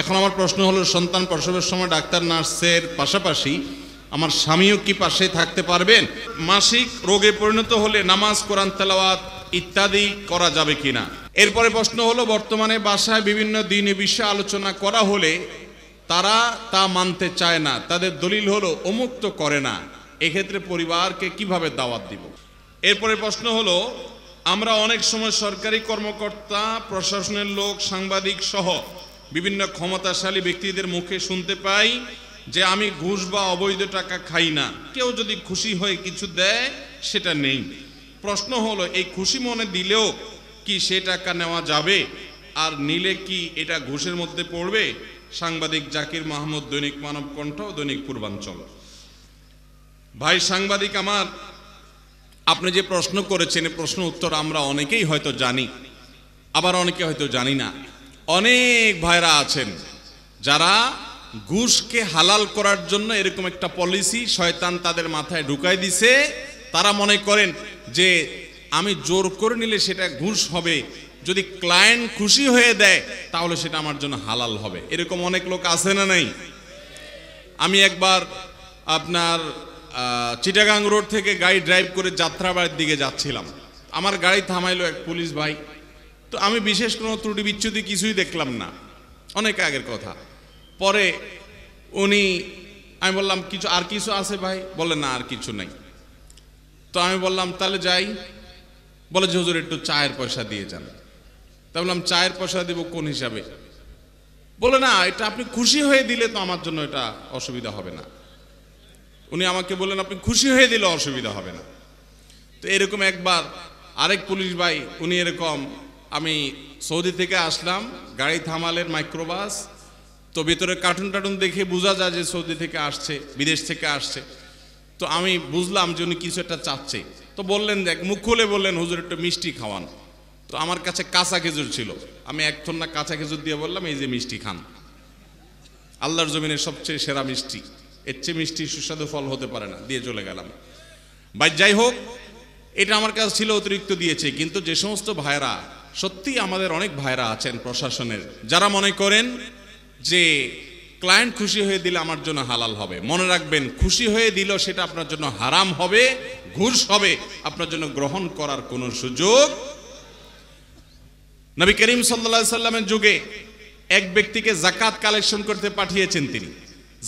এখন আমার প্রশ্ন হলো সন্তান প্রসবের সময় ডাক্তার নার্সের পাশাপাশি আমার স্বামীও কি পাশে থাকতে পারবেন মাসিক রোগে পরিণত হলে নামাজ কোরআন তেলাওয়াত ইত্যাদি করা যাবে কি না এরপরে প্রশ্ন হলো বর্তমানে বাসায় বিভিন্ন দিনে বিষয়ে আলোচনা করা হলে তারা তা মানতে চায় না তাদের দলিল হলো অমুক্ত করে না এক্ষেত্রে পরিবারকে কিভাবে দাওয়াত দিব এরপরে প্রশ্ন হলো আমরা অনেক সময় সরকারি কর্মকর্তা প্রশাসনের লোক সাংবাদিক সহ বিভিন্ন ক্ষমতাশালী ব্যক্তিদের মুখে শুনতে পাই যে আমি ঘুষ বা অবৈধ টাকা খাই না কেউ যদি খুশি হয়ে কিছু দেয় সেটা নেই প্রশ্ন হলো এই খুশি মনে দিলেও কি সে টাকা নেওয়া যাবে আর নিলে কি এটা ঘুষের মধ্যে পড়বে সাংবাদিক জাকির মাহমুদ দৈনিক মানব কণ্ঠ দৈনিক পূর্বাঞ্চল ভাই সাংবাদিক আমার আপনি যে প্রশ্ন করেছেন প্রশ্ন উত্তর আমরা অনেকেই হয়তো জানি আবার অনেকে হয়তো জানি না অনেক ভাইরা আছেন যারা ঘুষকে হালাল করার জন্য এরকম একটা পলিসি শয়তান তাদের মাথায় ঢুকাই দিছে তারা মনে করেন যে আমি জোর করে নিলে সেটা ঘুষ হবে যদি ক্লায়েন্ট খুশি হয়ে দেয় তাহলে সেটা আমার জন্য হালাল হবে এরকম অনেক লোক আছে না নাই আমি একবার আপনার চিটাগাং রোড থেকে গাড়ি ড্রাইভ করে যাত্রাবাড়ির দিকে যাচ্ছিলাম আমার গাড়ি থামাইলো এক পুলিশ ভাই তো আমি বিশেষ কোনো ত্রুটি বিচ্ছুতি কিছুই দেখলাম না অনেক আগের কথা পরে উনি আমি বললাম কিছু আর কিছু আছে ভাই বলে না আর কিছু নাই তো আমি বললাম তাহলে যাই বলে যে হুজুর একটু চায়ের পয়সা দিয়ে যান তা বললাম চায়ের পয়সা দেব কোন হিসাবে বলে না এটা আপনি খুশি হয়ে দিলে তো আমার জন্য এটা অসুবিধা হবে না উনি আমাকে বললেন আপনি খুশি হয়ে দিলে অসুবিধা হবে না তো এরকম একবার আরেক পুলিশ ভাই উনি এরকম আমি সৌদি থেকে আসলাম গাড়ি থামালের মাইক্রোবাস তো ভিতরে কার্টুন টার্টুন দেখে বোঝা যায় যে সৌদি থেকে আসছে বিদেশ থেকে আসছে তো আমি বুঝলাম যে উনি কিছু একটা চাচ্ছে তো বললেন দেখ মুখ খুলে বললেন হুজুর একটু মিষ্টি খাওয়ান তো আমার কাছে কাঁচা খেজুর ছিল আমি এক না কাঁচা খেজুর দিয়ে বললাম এই যে মিষ্টি খান আল্লাহর জমিনের সবচেয়ে সেরা মিষ্টি এর চেয়ে মিষ্টি সুস্বাদু ফল হতে পারে না দিয়ে চলে গেলাম বা যাই হোক এটা আমার কাছে ছিল অতিরিক্ত দিয়েছে কিন্তু যে সমস্ত ভাইরা সত্যি আমাদের অনেক ভাইরা আছেন প্রশাসনের যারা মনে করেন যে ক্লায়েন্ট খুশি হয়ে দিলে আমার জন্য হালাল হবে মনে রাখবেন খুশি হয়ে দিলেও সেটা আপনার জন্য হারাম হবে ঘুষ হবে আপনার জন্য গ্রহণ করার কোনো সুযোগ নবী করিম সাল্লা সাল্লামের যুগে এক ব্যক্তিকে জাকাত কালেকশন করতে পাঠিয়েছেন তিনি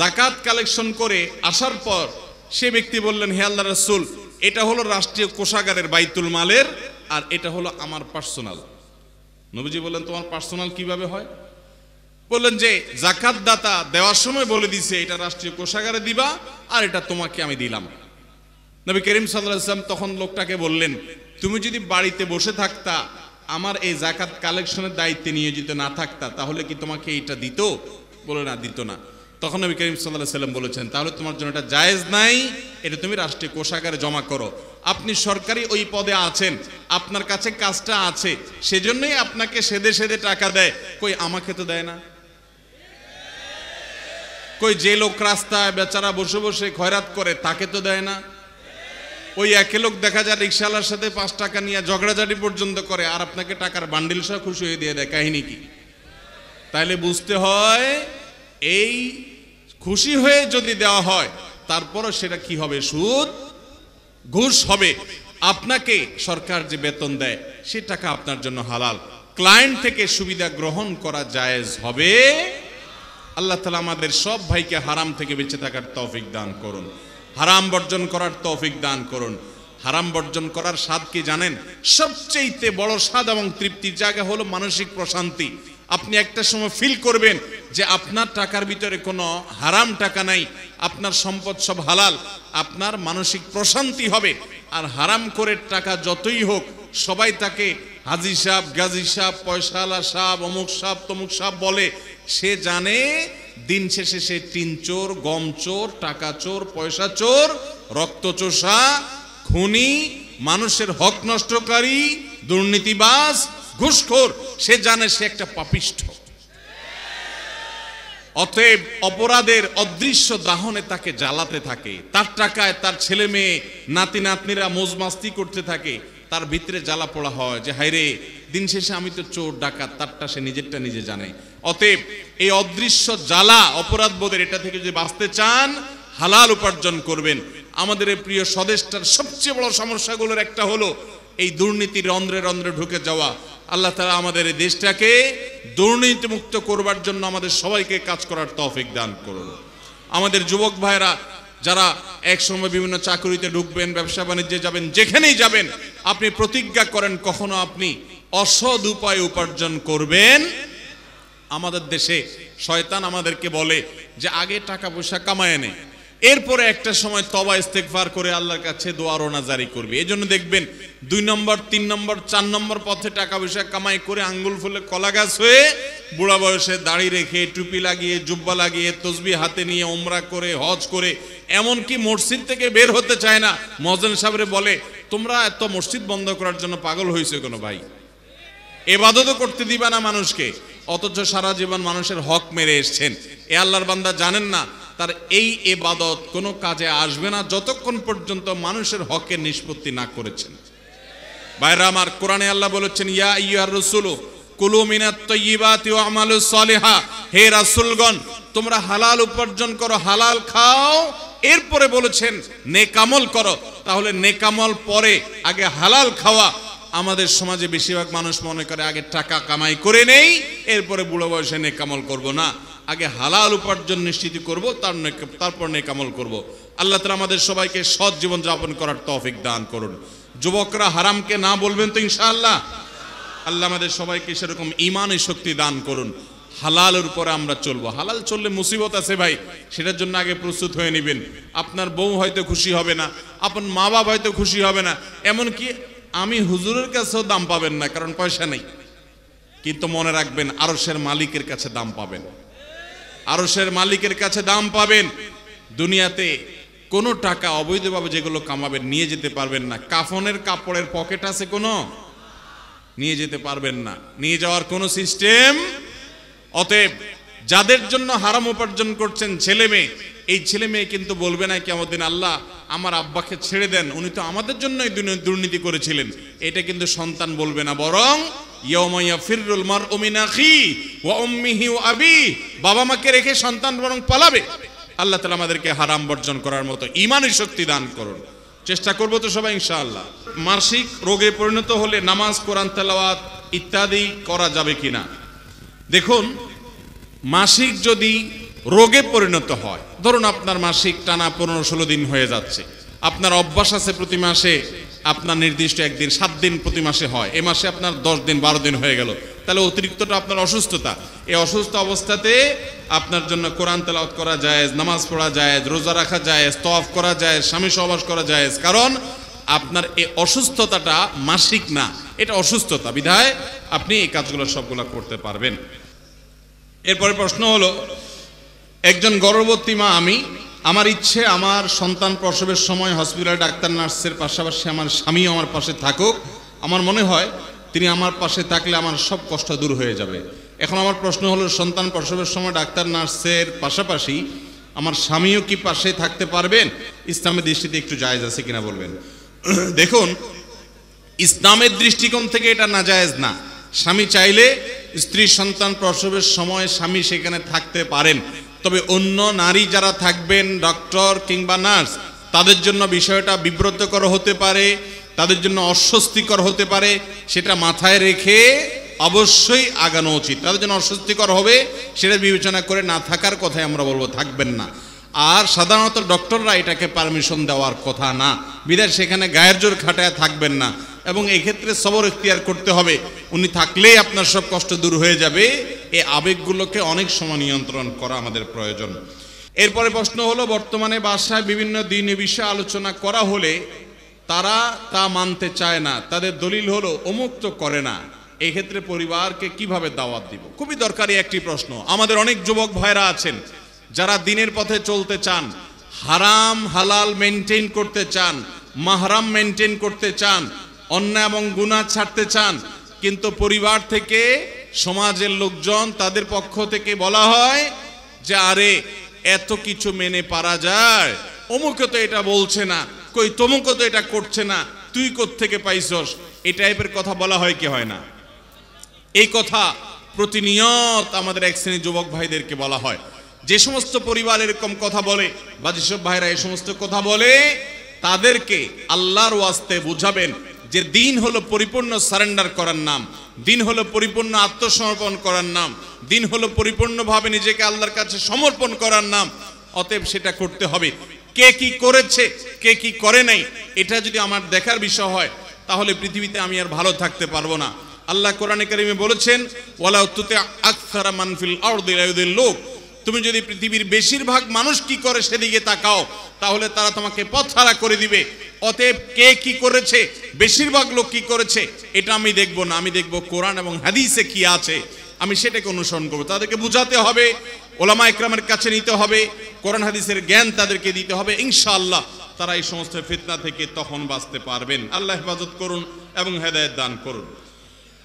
জাকাত কালেকশন করে আসার পর সে ব্যক্তি বললেন হে আল্লাহ রসুল এটা হলো রাষ্ট্রীয় কোষাগারের বাইতুল মালের আর এটা হলো আমার পার্সোনাল নবীজি বললেন তোমার পার্সোনাল কিভাবে হয় বললেন যে জাকাত দাতা দেওয়ার সময় বলে দিছে এটা রাষ্ট্রীয় কোষাগারে দিবা আর এটা তোমাকে আমি দিলাম নবী করিম সাল্লাম তখন লোকটাকে বললেন তুমি যদি বাড়িতে বসে থাকতা আমার এই জাকাত কালেকশনের দায়িত্বে নিয়োজিত না থাকতা তাহলে কি তোমাকে এটা দিত বলে না দিত না তখন নবী করিম সাল্লাহ সাল্লাম বলেছেন তাহলে তোমার জন্য এটা জায়েজ নাই এটা তুমি রাষ্ট্রীয় কোষাগারে জমা করো আপনি সরকারি ওই পদে আছেন আপনার কাছে কাজটা আছে সেজন্যই আপনাকে সেদে সেদে টাকা দেয় কই আমাকে তো দেয় না কই যে লোক রাস্তায় বেচারা বসে বসে খয়রাত করে তাকে তো দেয় না ওই একে লোক দেখা যায় রিক্সাওয়ালার সাথে পাঁচ টাকা নিয়ে ঝগড়াঝাটি পর্যন্ত করে আর আপনাকে টাকার বান্ডিল সহ খুশি হয়ে দিয়ে দেয় কাহিনী কি তাইলে বুঝতে হয় এই খুশি হয়ে যদি দেওয়া হয় তারপরও সেটা কি হবে সুদ ঘুষ হবে আপনাকে সরকার যে বেতন দেয় সে টাকা আপনার জন্য হালাল ক্লায়েন্ট থেকে সুবিধা গ্রহণ করা জায়েজ হবে আল্লাহ তালা আমাদের সব ভাইকে হারাম থেকে বেঁচে থাকার তৌফিক দান করুন হারাম বর্জন করার তৌফিক দান করুন হারাম বর্জন করার স্বাদ কি জানেন সবচেয়েতে বড় স্বাদ এবং তৃপ্তির জায়গা হলো মানসিক প্রশান্তি আপনি একটা সময় ফিল করবেন যে আপনার টাকার ভিতরে কোনো হারাম টাকা নাই আপনার সম্পদ সব হালাল আপনার মানসিক প্রশান্তি হবে আর হারাম করে টাকা যতই হোক সবাই তাকে হাজি সাহ গাজী সাহ পয়সালা সাহ অমুক সাহ তমুক সাহ বলে সে জানে দিন শেষে সে টিন চোর গম চোর টাকা চোর পয়সা চোর রক্তচোষা খুনি মানুষের হক নষ্টকারী দুর্নীতিবাস ঘুষখোর সে জানে সে একটা পাপিষ্ঠ অতএব অপরাধের অদৃশ্য দাহনে তাকে জ্বালাতে থাকে তার টাকায় তার ছেলে মেয়ে নাতি নাতনিরা মোজমাস্তি করতে থাকে তার ভিতরে জ্বালা পোড়া হয় যে হাইরে দিন শেষে আমি তো চোর ডাকাত তারটা সে নিজেরটা নিজে জানে অতএব এই অদৃশ্য জ্বালা অপরাধ বোধের এটা থেকে যদি বাঁচতে চান হালাল উপার্জন করবেন আমাদের এই প্রিয় স্বদেশটার সবচেয়ে বড় সমস্যাগুলোর একটা হলো এই দুর্নীতি রন্ধ্রে রন্ধ্রে ঢুকে যাওয়া আল্লাহ তালা আমাদের এই দেশটাকে দুর্নীতিমুক্ত করবার জন্য আমাদের সবাইকে কাজ করার তফিক দান করুন আমাদের যুবক ভাইরা যারা একসময় বিভিন্ন চাকরিতে ঢুকবেন ব্যবসা বাণিজ্যে যাবেন যেখানেই যাবেন আপনি প্রতিজ্ঞা করেন কখনো আপনি অসদ উপায় উপার্জন করবেন আমাদের দেশে শয়তান আমাদেরকে বলে যে আগে টাকা পয়সা কামায় নেয় এরপরে একটা সময় তবা ইস্তেকফার করে আল্লাহর কাছে ওনা জারি করবে এই জন্য দেখবেন দুই নম্বর তিন নম্বর চার নম্বর পথে টাকা পয়সা কামাই করে আঙ্গুল ফুলে কলা গাছ হয়ে বুড়া বয়সে দাড়ি রেখে টুপি লাগিয়ে জুব্বা লাগিয়ে তসবি হাতে নিয়ে ওমরা করে হজ করে এমনকি মসজিদ থেকে বের হতে চায় না মজেন সাহেবরে বলে তোমরা এত মসজিদ বন্ধ করার জন্য পাগল হয়েছে কোনো ভাই এবাদতও করতে দিবা না মানুষকে অথচ সারা জীবন মানুষের হক মেরে এসছেন এ আল্লাহর বান্দা জানেন না তার এই এবাদত কোনো কাজে আসবে না যতক্ষণ পর্যন্ত মানুষের হকে নিষ্পত্তি না করেছেন বাইরা আমার কোরআনে আল্লাহ বলেছেন ইয়া ইয়ার রসুলো হে রাসুলগণ তোমরা হালাল উপার্জন করো হালাল খাও এরপরে বলেছেন নেকামল করো তাহলে নেকামল পরে আগে হালাল খাওয়া আমাদের সমাজে বেশিরভাগ মানুষ মনে করে আগে টাকা কামাই করে নেই এরপরে বুড়ো বয়সে নেকামল করব না আগে হালাল উপার্জন নিশ্চিত করব তার তারপর নেকামল করব। আল্লাহ তালা আমাদের সবাইকে সৎ জীবন যাপন করার তফিক দান করুন যুবকরা হারামকে না বলবেন তো ইনশাআল্লাহ আল্লাহ আমাদের সবাইকে সেরকম ইমানে শক্তি দান করুন হালালের উপরে আমরা চলবো হালাল চললে মুসিবত আছে ভাই সেটার জন্য আগে প্রস্তুত হয়ে নেবেন আপনার বউ হয়তো খুশি হবে না আপনার মা বাবা হয়তো খুশি হবে না এমনকি আমি হুজুরের কাছেও দাম পাবেন না কারণ পয়সা নেই কিন্তু মনে রাখবেন আরসের মালিকের কাছে দাম পাবেন আরসের মালিকের কাছে দাম পাবেন দুনিয়াতে কোনো টাকা অবৈধভাবে যেগুলো কামাবেন নিয়ে যেতে পারবেন না কাফনের কাপড়ের পকেট আছে কোনো নিয়ে যেতে পারবেন না নিয়ে যাওয়ার কোনো সিস্টেম অতএব যাদের জন্য হারাম উপার্জন করছেন ছেলে মেয়ে এই ছেলে মেয়ে কিন্তু বলবে না কেমন দিন আল্লাহ আমার আব্বাকে ছেড়ে দেন উনি তো আমাদের জন্যই দুর্নীতি করেছিলেন এটা কিন্তু সন্তান বলবে না বরং বাবা মাকে রেখে সন্তান বরং পালাবে আল্লাহ তালা আমাদেরকে হারাম বর্জন করার মতো ইমানই শক্তি দান করুন চেষ্টা করবো তো সবাই ইনশাআল্লাহ মাসিক রোগে পরিণত হলে নামাজ কোরআন তেলাওয়াত ইত্যাদি করা যাবে কিনা দেখুন মাসিক যদি রোগে পরিণত হয় ধরুন আপনার মাসিক টানা পনেরো ষোলো দিন হয়ে যাচ্ছে আপনার অভ্যাস আছে প্রতি মাসে আপনার নির্দিষ্ট একদিন সাত দিন প্রতি মাসে হয় এ মাসে আপনার দশ দিন বারো দিন হয়ে গেল তাহলে অতিরিক্তটা আপনার অসুস্থতা এই অসুস্থ অবস্থাতে আপনার জন্য কোরআন তেলাওত করা যায় নামাজ পড়া যায় রোজা রাখা যায় তফ করা যায় স্বামী সহবাস করা যায় কারণ আপনার এই অসুস্থতাটা মাসিক না এটা অসুস্থতা বিধায় আপনি এই কাজগুলো সবগুলো করতে পারবেন এরপরে প্রশ্ন হলো একজন গর্ভবতী মা আমি আমার ইচ্ছে আমার সন্তান প্রসবের সময় হসপিটালে ডাক্তার নার্সের পাশাপাশি আমার স্বামী আমার পাশে থাকুক আমার মনে হয় তিনি আমার পাশে থাকলে আমার সব কষ্ট দূর হয়ে যাবে এখন আমার প্রশ্ন হলো সন্তান প্রসবের সময় ডাক্তার নার্সের পাশাপাশি আমার স্বামীও কি পাশে থাকতে পারবেন ইসলামের দৃষ্টিতে একটু জায়েজ আছে কিনা বলবেন দেখুন ইসলামের দৃষ্টিকোণ থেকে এটা না জায়েজ না স্বামী চাইলে স্ত্রী সন্তান প্রসবের সময় স্বামী সেখানে থাকতে পারেন তবে অন্য নারী যারা থাকবেন ডক্টর কিংবা নার্স তাদের জন্য বিষয়টা বিব্রতকর হতে পারে তাদের জন্য অস্বস্তিকর হতে পারে সেটা মাথায় রেখে অবশ্যই আগানো উচিত তাদের জন্য অস্বস্তিকর হবে সেটা বিবেচনা করে না থাকার কথাই আমরা বলবো থাকবেন না আর সাধারণত ডক্টররা এটাকে পারমিশন দেওয়ার কথা না বিদায় সেখানে গায়ের জোর খাটায় থাকবেন না এবং এক্ষেত্রে সবর এখতিয়ার করতে হবে উনি থাকলেই আপনার সব কষ্ট দূর হয়ে যাবে এই আবেগগুলোকে অনেক সময় নিয়ন্ত্রণ করা আমাদের প্রয়োজন এরপরে প্রশ্ন হলো বর্তমানে বাসায় বিভিন্ন দিন বিষয়ে আলোচনা করা হলে তারা তা মানতে চায় না তাদের দলিল হলো অমুক তো করে না এক্ষেত্রে পরিবারকে কিভাবে দাওয়াত দিব খুবই দরকারি একটি প্রশ্ন আমাদের অনেক যুবক ভাইরা আছেন যারা দিনের পথে চলতে চান হারাম হালাল মেনটেন করতে চান মাহরাম মেনটেন করতে চান অন্যায় এবং গুণা ছাড়তে চান কিন্তু পরিবার থেকে সমাজের লোকজন তাদের পক্ষ থেকে বলা হয় যে আরে এত কিছু মেনে পারা যায় অমুকে তো এটা বলছে না কই তমুকে তো এটা করছে না তুই থেকে পাইছস এই টাইপের কথা বলা হয় কি হয় না এই কথা প্রতিনিয়ত আমাদের এক শ্রেণীর যুবক ভাইদেরকে বলা হয় যে সমস্ত পরিবার এরকম কথা বলে বা যেসব ভাইরা এই সমস্ত কথা বলে তাদেরকে আল্লাহর ওয়াস্তে বুঝাবেন যে দিন হলো পরিপূর্ণ সারেন্ডার করার নাম দিন হলো পরিপূর্ণ আত্মসমর্পণ করার নাম দিন হলো পরিপূর্ণভাবে নিজেকে আল্লাহর কাছে সমর্পণ করার নাম অতএব সেটা করতে হবে কে কি করেছে কে কি করে নাই এটা যদি আমার দেখার বিষয় হয় তাহলে পৃথিবীতে আমি আর ভালো থাকতে পারবো না আল্লাহ কোরআনে কারিমে বলেছেন ওয়ালা তুতে আকসারা মানফিল আউদিল লোক তুমি যদি পৃথিবীর বেশিরভাগ মানুষ কি করে সেদিকে তাকাও তাহলে তারা তোমাকে পথ করে দিবে অতএব কে কি করেছে বেশিরভাগ লোক কি করেছে এটা আমি দেখব না আমি দেখব কোরআন এবং হাদিসে কি আছে আমি সেটাকে অনুসরণ করবো তাদেরকে বুঝাতে হবে ওলামা একরামের কাছে নিতে হবে কোরআন হাদিসের জ্ঞান তাদেরকে দিতে হবে ইনশাআল্লাহ তারা এই সমস্ত ফিতনা থেকে তখন বাঁচতে পারবেন আল্লাহ হেফাজত করুন এবং হেদায়ত দান করুন